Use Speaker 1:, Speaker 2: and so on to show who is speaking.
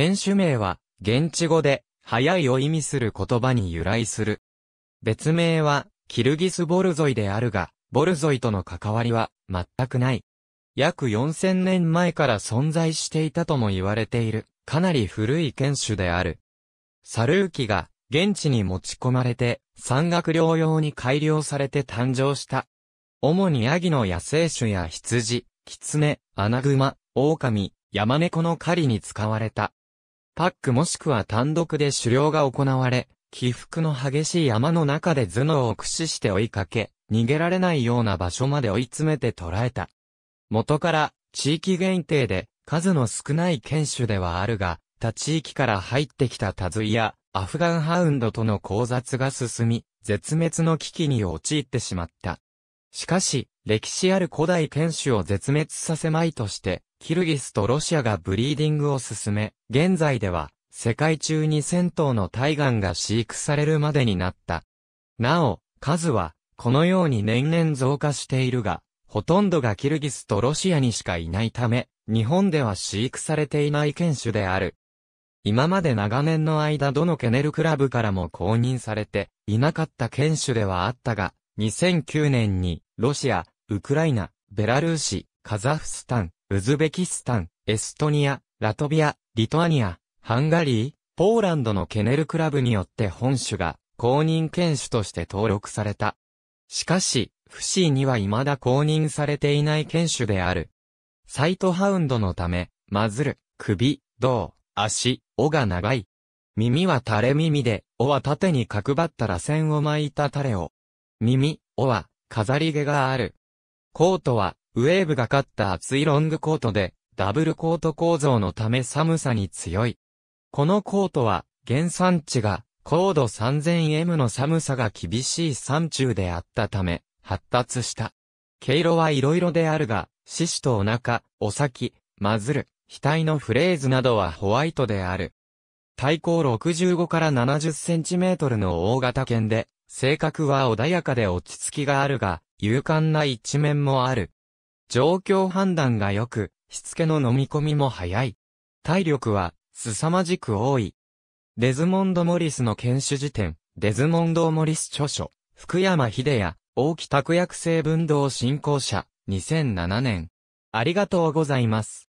Speaker 1: 犬種名は、現地語で、早いを意味する言葉に由来する。別名は、キルギスボルゾイであるが、ボルゾイとの関わりは、全くない。約4000年前から存在していたとも言われている、かなり古い犬種である。サルーキが、現地に持ち込まれて、山岳療養に改良されて誕生した。主にヤギの野生種や羊、キツネ、アナグマ、狼、山猫の狩りに使われた。パックもしくは単独で狩猟が行われ、起伏の激しい山の中で頭脳を駆使して追いかけ、逃げられないような場所まで追い詰めて捕らえた。元から、地域限定で、数の少ない犬種ではあるが、他地域から入ってきたタズイや、アフガンハウンドとの交雑が進み、絶滅の危機に陥ってしまった。しかし、歴史ある古代犬種を絶滅させまいとして、キルギスとロシアがブリーディングを進め、現在では、世界中に1000頭の大岩が飼育されるまでになった。なお、数は、このように年々増加しているが、ほとんどがキルギスとロシアにしかいないため、日本では飼育されていない犬種である。今まで長年の間どのケネルクラブからも公認されていなかった犬種ではあったが、2009年にロシア、ウクライナ、ベラルーシ、カザフスタン、ウズベキスタン、エストニア、ラトビア、リトアニア、ハンガリー、ポーランドのケネルクラブによって本種が公認犬種として登録された。しかし、フシーには未だ公認されていない犬種である。サイトハウンドのため、マズル、首、胴、足、尾が長い。耳は垂れ耳で、尾は縦に角張ったら線を巻いた垂れを。耳、尾は飾り毛がある。コートは、ウェーブがかった厚いロングコートで、ダブルコート構造のため寒さに強い。このコートは、原産地が、高度 3000M の寒さが厳しい山中であったため、発達した。毛色はいろいろであるが、獅子とお腹、お先、まずる、額のフレーズなどはホワイトである。体高65から70センチメートルの大型犬で、性格は穏やかで落ち着きがあるが、勇敢な一面もある。状況判断が良く、しつけの飲み込みも早い。体力は、凄まじく多い。デズモンド・モリスの研修辞典、デズモンド・モリス著書、福山秀也、大木拓薬成分動振興者、2007年。ありがとうございます。